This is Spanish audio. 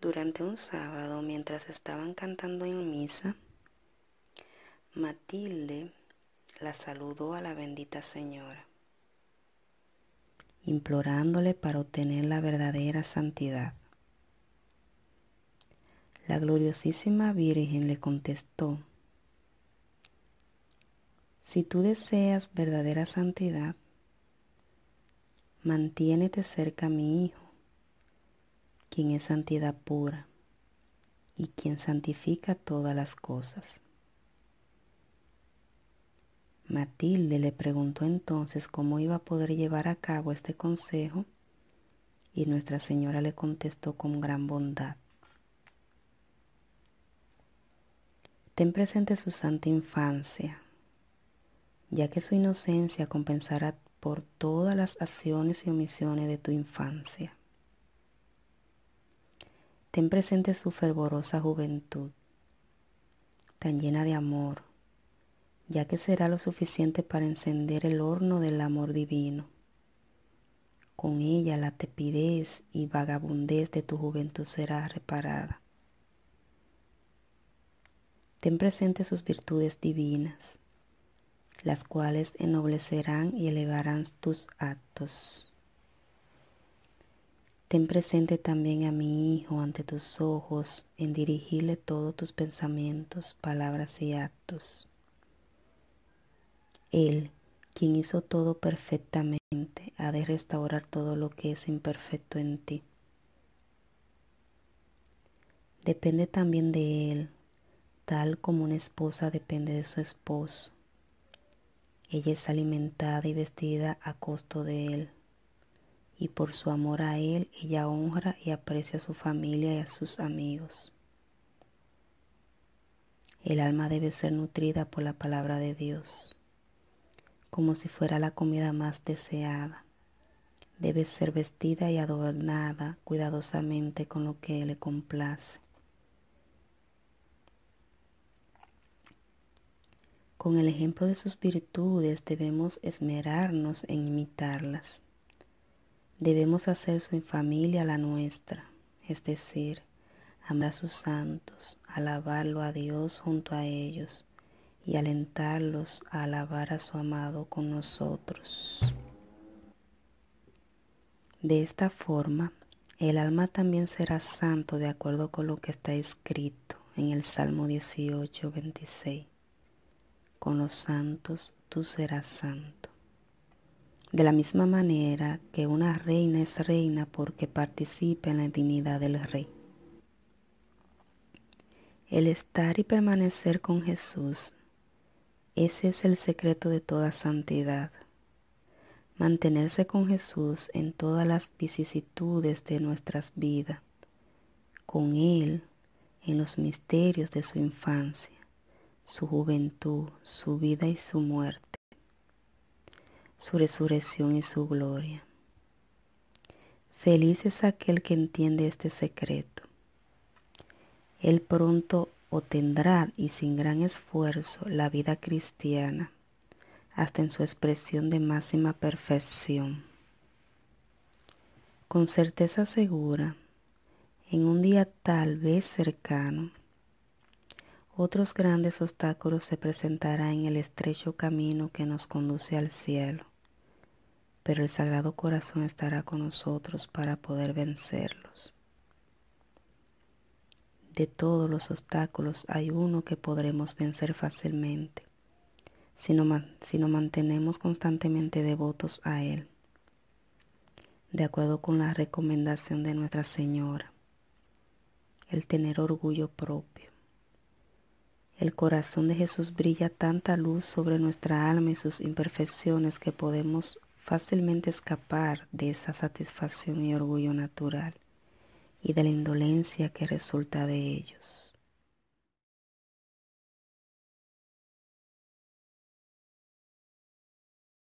Durante un sábado, mientras estaban cantando en misa, Matilde la saludó a la bendita señora, implorándole para obtener la verdadera santidad. La gloriosísima Virgen le contestó, si tú deseas verdadera santidad, mantiénete cerca a mi hijo quien es santidad pura y quien santifica todas las cosas. Matilde le preguntó entonces cómo iba a poder llevar a cabo este consejo y Nuestra Señora le contestó con gran bondad. Ten presente su santa infancia, ya que su inocencia compensará por todas las acciones y omisiones de tu infancia. Ten presente su fervorosa juventud, tan llena de amor, ya que será lo suficiente para encender el horno del amor divino. Con ella la tepidez y vagabundez de tu juventud será reparada. Ten presente sus virtudes divinas, las cuales ennoblecerán y elevarán tus actos. Ten presente también a mi Hijo ante tus ojos en dirigirle todos tus pensamientos, palabras y actos. Él, quien hizo todo perfectamente, ha de restaurar todo lo que es imperfecto en ti. Depende también de Él, tal como una esposa depende de su esposo. Ella es alimentada y vestida a costo de Él y por su amor a Él ella honra y aprecia a su familia y a sus amigos. El alma debe ser nutrida por la palabra de Dios, como si fuera la comida más deseada. Debe ser vestida y adornada cuidadosamente con lo que le complace. Con el ejemplo de sus virtudes debemos esmerarnos en imitarlas debemos hacer su familia la nuestra, es decir, amar a sus santos, alabarlo a Dios junto a ellos y alentarlos a alabar a su amado con nosotros. De esta forma, el alma también será santo de acuerdo con lo que está escrito en el Salmo 18, 26. Con los santos tú serás santo. De la misma manera que una reina es reina porque participa en la dignidad del rey. El estar y permanecer con Jesús, ese es el secreto de toda santidad. Mantenerse con Jesús en todas las vicisitudes de nuestras vidas, con Él en los misterios de su infancia, su juventud, su vida y su muerte su resurrección y su gloria. Feliz es aquel que entiende este secreto. Él pronto obtendrá y sin gran esfuerzo la vida cristiana, hasta en su expresión de máxima perfección. Con certeza segura, en un día tal vez cercano, otros grandes obstáculos se presentarán en el estrecho camino que nos conduce al cielo pero el Sagrado Corazón estará con nosotros para poder vencerlos. De todos los obstáculos hay uno que podremos vencer fácilmente, si nos, si no mantenemos constantemente devotos a Él, de acuerdo con la recomendación de Nuestra Señora, el tener orgullo propio. El corazón de Jesús brilla tanta luz sobre nuestra alma y sus imperfecciones que podemos fácilmente escapar de esa satisfacción y orgullo natural y de la indolencia que resulta de ellos.